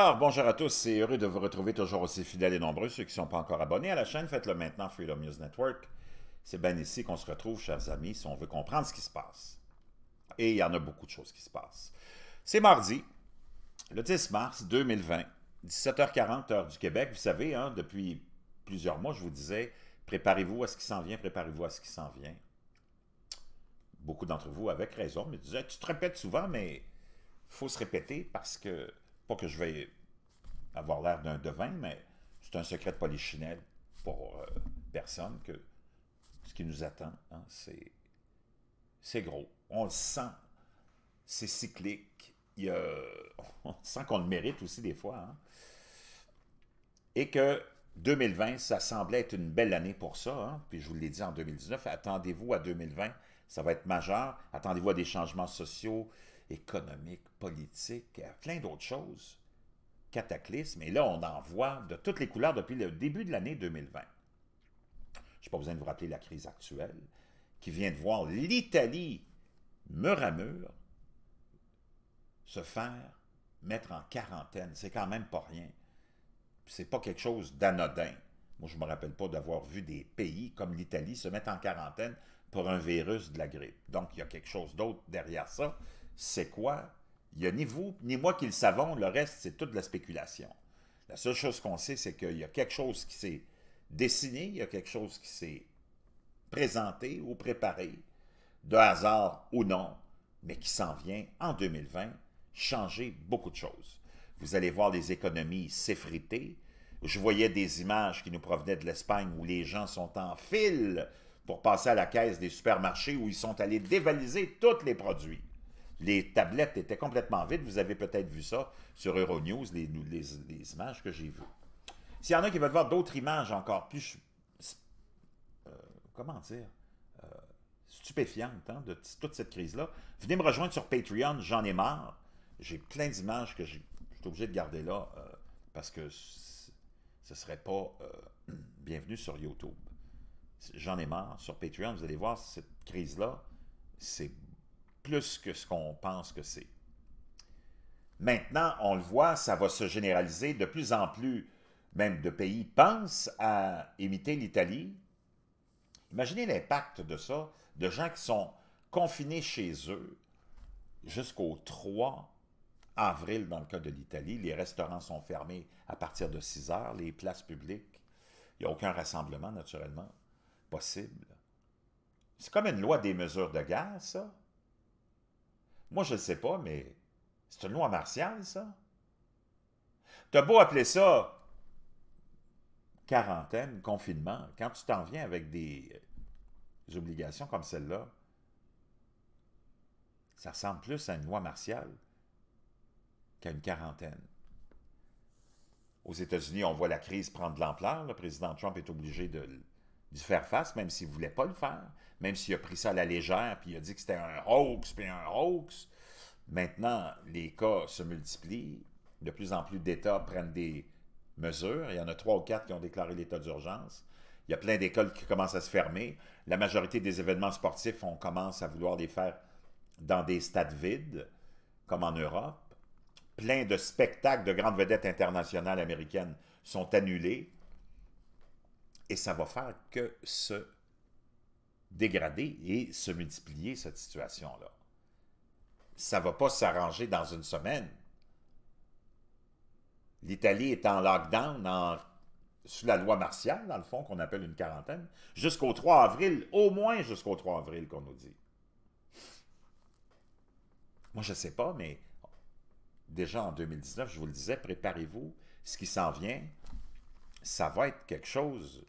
Alors, bonjour à tous, c'est heureux de vous retrouver toujours aussi fidèles et nombreux. Ceux qui ne sont pas encore abonnés à la chaîne, faites-le maintenant, Freedom News Network. C'est bien ici qu'on se retrouve, chers amis, si on veut comprendre ce qui se passe. Et il y en a beaucoup de choses qui se passent. C'est mardi, le 10 mars 2020, 17h40, heure du Québec. Vous savez, hein, depuis plusieurs mois, je vous disais, préparez-vous à ce qui s'en vient, préparez-vous à ce qui s'en vient. Beaucoup d'entre vous, avec raison, me disaient, tu te répètes souvent, mais il faut se répéter parce que pas que je vais avoir l'air d'un devin, mais c'est un secret de polichinelle pour euh, personne que ce qui nous attend, hein, c'est, c'est gros. On le sent, c'est cyclique. on sent qu'on le mérite aussi des fois. Hein. Et que 2020, ça semblait être une belle année pour ça. Hein. Puis je vous l'ai dit en 2019, attendez-vous à 2020, ça va être majeur. Attendez-vous à des changements sociaux, économique, politique, euh, plein d'autres choses, cataclysme, et là, on en voit de toutes les couleurs depuis le début de l'année 2020. Je n'ai pas besoin de vous rappeler la crise actuelle, qui vient de voir l'Italie, mur à mur, se faire mettre en quarantaine. C'est quand même pas rien. C'est pas quelque chose d'anodin. Moi, je ne me rappelle pas d'avoir vu des pays comme l'Italie se mettre en quarantaine pour un virus de la grippe. Donc, il y a quelque chose d'autre derrière ça c'est quoi, il n'y a ni vous ni moi qui le savons, le reste, c'est toute la spéculation. La seule chose qu'on sait, c'est qu'il y a quelque chose qui s'est dessiné, il y a quelque chose qui s'est présenté ou préparé, de hasard ou non, mais qui s'en vient en 2020 changer beaucoup de choses. Vous allez voir les économies s'effriter. Je voyais des images qui nous provenaient de l'Espagne où les gens sont en file pour passer à la caisse des supermarchés où ils sont allés dévaliser tous les produits. Les tablettes étaient complètement vides. Vous avez peut-être vu ça sur Euronews, les, les, images que j'ai vues. S'il y en a qui veulent voir d'autres images encore plus... Euh, comment dire euh, Stupéfiantes hein, de toute cette crise-là, venez me rejoindre sur Patreon, j'en ai marre. J'ai plein d'images que je suis obligé de garder là euh, parce que ce ne serait pas bienvenu sur YouTube. J'en ai marre. Sur Patreon, vous allez voir, cette crise-là, c'est plus que ce qu'on pense que c'est. Maintenant, on le voit, ça va se généraliser. De plus en plus, même de pays pensent à imiter l'Italie. Imaginez l'impact de ça, de gens qui sont confinés chez eux jusqu'au 3 avril dans le cas de l'Italie. Les restaurants sont fermés à partir de 6 heures, les places publiques. Il n'y a aucun rassemblement, naturellement, possible. C'est comme une loi des mesures de guerre, ça. Moi, je ne sais pas, mais c'est une loi martiale, ça. T'as beau appeler ça quarantaine, confinement, quand tu t'en viens avec des euh, obligations comme celle-là, ça ressemble plus à une loi martiale qu'à une quarantaine. Aux États-Unis, on voit la crise prendre de l'ampleur. Le président Trump est obligé de d'y faire face, même s'il ne voulait pas le faire, même s'il a pris ça à la légère, puis il a dit que c'était un hoax, puis un hoax. Maintenant, les cas se multiplient. De plus en plus d'États prennent des mesures. Il y en a trois ou quatre qui ont déclaré l'état d'urgence. Il y a plein d'écoles qui commencent à se fermer. La majorité des événements sportifs, on commence à vouloir les faire dans des stades vides, comme en Europe. Plein de spectacles de grandes vedettes internationales américaines sont annulés et ça va faire que se dégrader et se multiplier, cette situation-là. Ça ne va pas s'arranger dans une semaine. L'Italie est en lockdown, sous la loi martiale, dans le fond, qu'on appelle une quarantaine, jusqu'au 3 avril, au moins jusqu'au 3 avril, qu'on nous dit. Moi, je ne sais pas, mais déjà en 2019, je vous le disais, préparez-vous, ce qui s'en vient, ça va être quelque chose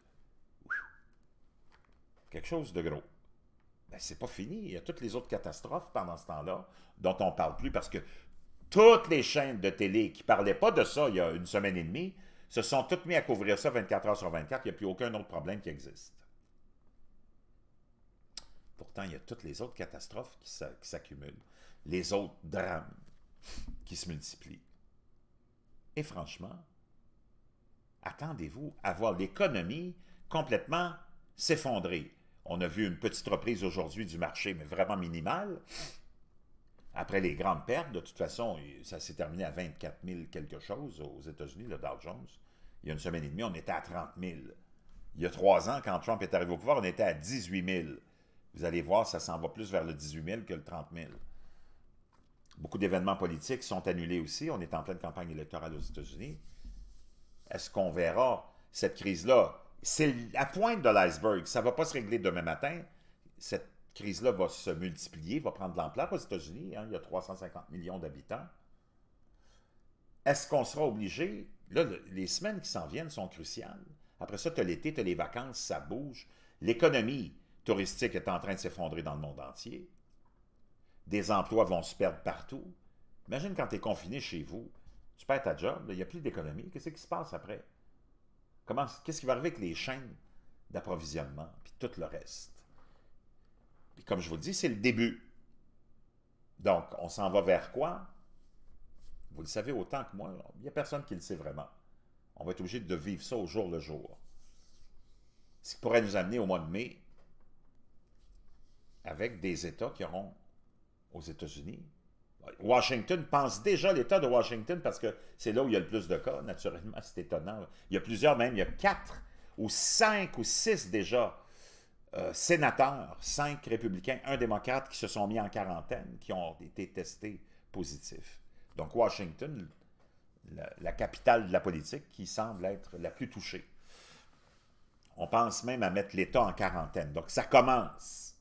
quelque chose de gros. ce ben, c'est pas fini. Il y a toutes les autres catastrophes pendant ce temps-là dont on ne parle plus parce que toutes les chaînes de télé qui parlaient pas de ça il y a une semaine et demie se sont toutes mises à couvrir ça 24 heures sur 24. Il n'y a plus aucun autre problème qui existe. Pourtant, il y a toutes les autres catastrophes qui s'accumulent, les autres drames qui se multiplient. Et franchement, attendez-vous à voir l'économie complètement s'effondrer. On a vu une petite reprise aujourd'hui du marché, mais vraiment minimale. Après les grandes pertes, de toute façon, ça s'est terminé à 24 000 quelque chose aux États-Unis, le Dow Jones. Il y a une semaine et demie, on était à 30 000. Il y a trois ans, quand Trump est arrivé au pouvoir, on était à 18 000. Vous allez voir, ça s'en va plus vers le 18 000 que le 30 000. Beaucoup d'événements politiques sont annulés aussi. On est en pleine campagne électorale aux États-Unis. Est-ce qu'on verra cette crise-là c'est la pointe de l'iceberg. Ça ne va pas se régler demain matin. Cette crise-là va se multiplier, va prendre de l'ampleur aux États-Unis. Hein. il y a 350 millions d'habitants. Est-ce qu'on sera obligé? Là, les semaines qui s'en viennent sont cruciales. Après ça, tu as l'été, tu as les vacances, ça bouge. L'économie touristique est en train de s'effondrer dans le monde entier. Des emplois vont se perdre partout. Imagine quand tu es confiné chez vous, tu perds ta job, il n'y a plus d'économie. Qu'est-ce qui se passe après? qu'est-ce qui va arriver avec les chaînes d'approvisionnement, puis tout le reste? Puis comme je vous le dis, c'est le début. Donc, on s'en va vers quoi? Vous le savez autant que moi, il n'y a personne qui le sait vraiment. On va être obligé de vivre ça au jour le jour. Ce qui pourrait nous amener au mois de mai avec des États qui auront aux États-Unis Washington pense déjà l'État de Washington parce que c'est là où il y a le plus de cas, naturellement, c'est étonnant. Il y a plusieurs, même, il y a quatre ou cinq ou six déjà euh, sénateurs, cinq républicains, un démocrate qui se sont mis en quarantaine, qui ont été testés positifs. Donc Washington, la, capitale de la politique, qui semble être la plus touchée. On pense même à mettre l'État en quarantaine. Donc ça commence.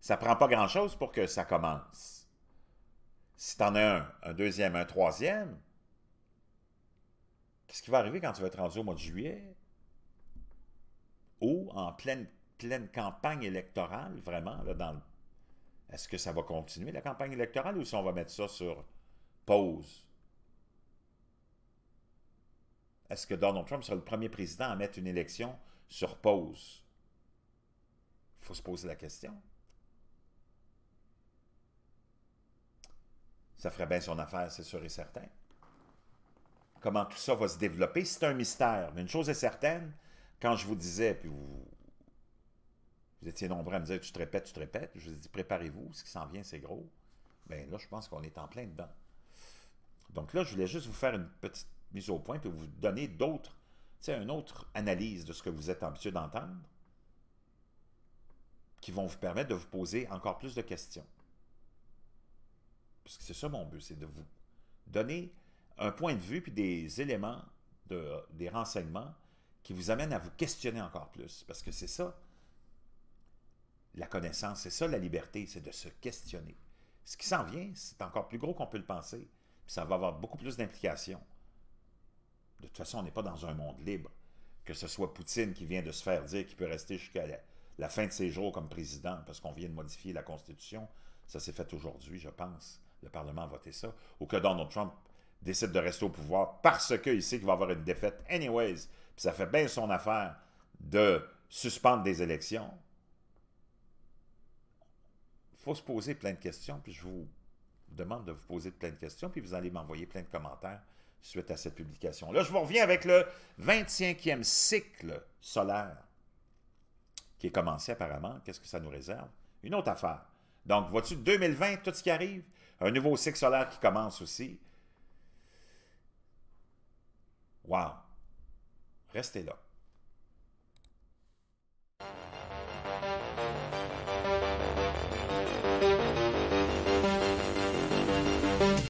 Ça prend pas grand-chose pour que ça commence t'en as un, un deuxième, un troisième, qu'est-ce qui va arriver quand tu vas être rendu au mois de juillet? Ou en pleine, pleine campagne électorale, vraiment, Est-ce que ça va continuer, la campagne électorale, ou si on va mettre ça sur pause? Est-ce que Donald Trump sera le premier président à mettre une élection sur pause? Il faut se poser la question. Ça ferait bien son affaire, c'est sûr et certain. Comment tout ça va se développer, c'est un mystère. Mais une chose est certaine, quand je vous disais, puis vous, étiez nombreux à me dire, tu te répètes, tu te répètes, je vous ai dit, préparez-vous, ce qui s'en vient, c'est gros. Bien là, je pense qu'on est en plein dedans. Donc là, je voulais juste vous faire une petite mise au point, puis vous donner d'autres, tu sais, une autre analyse de ce que vous êtes ambitieux d'entendre, qui vont vous permettre de vous poser encore plus de questions parce que c'est ça mon but, c'est de vous donner un point de vue puis des éléments, des renseignements qui vous amènent à vous questionner encore plus. Parce que c'est ça, la connaissance, c'est ça la liberté, c'est de se questionner. Ce qui s'en vient, c'est encore plus gros qu'on peut le penser. Puis ça va avoir beaucoup plus d'implications. De toute façon, on n'est pas dans un monde libre. Que ce soit Poutine qui vient de se faire dire qu'il peut rester jusqu'à la fin de ses jours comme président parce qu'on vient de modifier la Constitution, ça s'est fait aujourd'hui, je pense le Parlement a voté ça, ou que Donald Trump décide de rester au pouvoir parce qu'il sait qu'il va avoir une défaite anyways, puis ça fait bien son affaire de suspendre des élections, il faut se poser plein de questions, puis je vous demande de vous poser plein de questions, puis vous allez m'envoyer plein de commentaires suite à cette publication-là. Je vous reviens avec le 25e cycle solaire qui est commencé apparemment. Qu'est-ce que ça nous réserve? Une autre affaire. Donc, vois-tu, 2020, tout ce qui arrive, un nouveau cycle solaire qui commence aussi. Wow! Restez là.